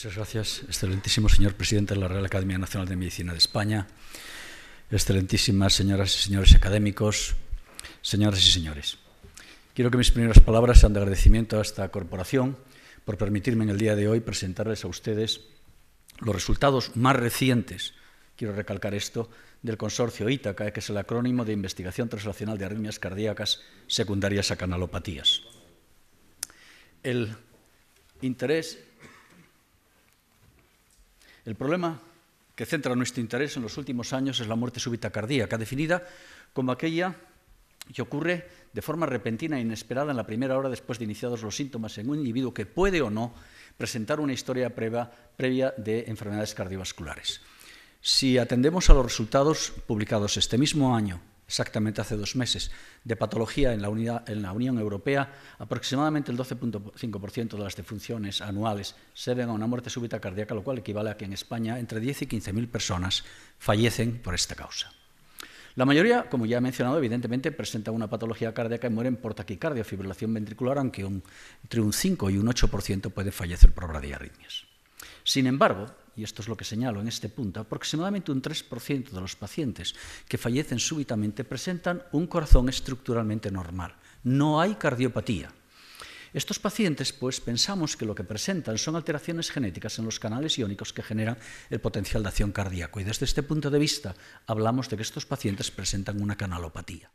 Muchas gracias, excelentísimo señor presidente de la Real Academia Nacional de Medicina de España, excelentísimas señoras y señores académicos, señoras y señores. Quiero que mis primeras palabras sean de agradecimiento a esta corporación por permitirme en el día de hoy presentarles a ustedes los resultados más recientes, quiero recalcar esto, del consorcio ITACA, que es el acrónimo de Investigación Translacional de Arritmias Cardíacas Secundarias a Canalopatías. El interés el problema que centra nuestro interés en los últimos años es la muerte súbita cardíaca, definida como aquella que ocurre de forma repentina e inesperada en la primera hora después de iniciados los síntomas en un individuo que puede o no presentar una historia previa, de enfermedades cardiovasculares. Si atendemos a los resultados publicados este mismo año exactamente hace dos meses, de patología en la, unidad, en la Unión Europea, aproximadamente el 12.5% de las defunciones anuales se deben a una muerte súbita cardíaca, lo cual equivale a que en España entre 10 y 15.000 personas fallecen por esta causa. La mayoría, como ya he mencionado, evidentemente presenta una patología cardíaca y mueren por taquicardia, fibrilación ventricular, aunque un, entre un 5 y un 8% puede fallecer por bradiarritmias. Sin embargo, y esto es lo que señalo en este punto, aproximadamente un 3% de los pacientes que fallecen súbitamente presentan un corazón estructuralmente normal. No hay cardiopatía. Estos pacientes, pues, pensamos que lo que presentan son alteraciones genéticas en los canales iónicos que generan el potencial de acción cardíaco. Y desde este punto de vista, hablamos de que estos pacientes presentan una canalopatía.